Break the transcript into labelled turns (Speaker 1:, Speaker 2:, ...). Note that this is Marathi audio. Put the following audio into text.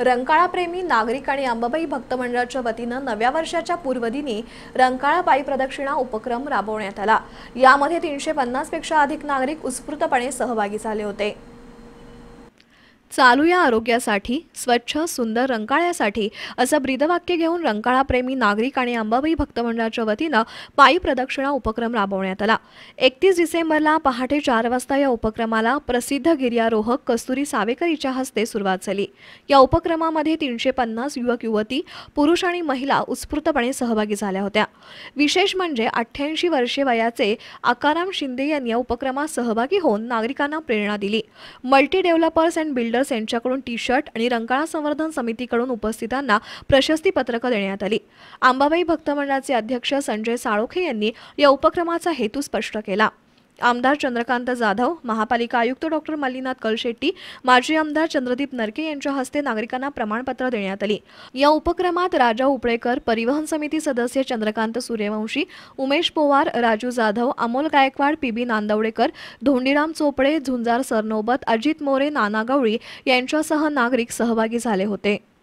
Speaker 1: रंकाळाप्रेमी नागरिक आणि अंबाबाई भक्त मंडळाच्या वतीनं नव्या वर्षाच्या पूर्वदिनी रंकाळा पायी प्रदक्षिणा उपक्रम राबवण्यात आला यामध्ये तीनशे पेक्षा अधिक नागरिक उत्स्फूर्तपणे सहभागी झाले होते चालूया आरोग्यासाठी स्वच्छ सुंदर रंकाळ्यासाठी असं ब्रीदवाक्य घेऊन रंकाळाप्रेमी नागरिक आणि अंबाबाई भक्तमंडळाच्या वतीनं पायी प्रदक्षिणा उपक्रम राबवण्यात आला एकतीस डिसेंबरला पहाटे चार वाजता या उपक्रमाला प्रसिद्ध गिर्यारोहक कस्तुरी सावेकरीच्या हस्ते सुरुवात झाली या उपक्रमामध्ये तीनशे पन्नास युवक युवती पुरुष आणि महिला उत्स्फूर्तपणे सहभागी झाल्या होत्या विशेष म्हणजे अठ्ठ्याऐंशी वर्षे वयाचे आकाराम शिंदे यांनी या उपक्रमात सहभागी होऊन नागरिकांना प्रेरणा दिली multi developers and builders brothers यांच्याकडून टी शर्ट आणि रंकाळा संवर्धन समितीकडून उपस्थितांना प्रशस्तीपत्रकं देण्यात आली अंबाबाई भक्त मंडळाचे अध्यक्ष संजय साळोखे यांनी या उपक्रमाचा हेतू स्पष्ट केला आमदार चंद्रकांत जाधव महापालिका आयुक्त डॉक्टर मल्लीनाथ कलशेट्टी माजी आमदार चंद्रदीप नरके यांच्या हस्ते नागरिकांना प्रमाणपत्र देण्यात आली या उपक्रमात राजा उपळेकर परिवहन समिती सदस्य चंद्रकांत सूर्यवंशी उमेश पोवार राजू जाधव अमोल गायकवाड पी बी नांदवडेकर धोंडीराम चोपडे झुंजार सरनोबत अजित मोरे नाना गवळी यांच्यासह नागरिक सहभागी झाले होते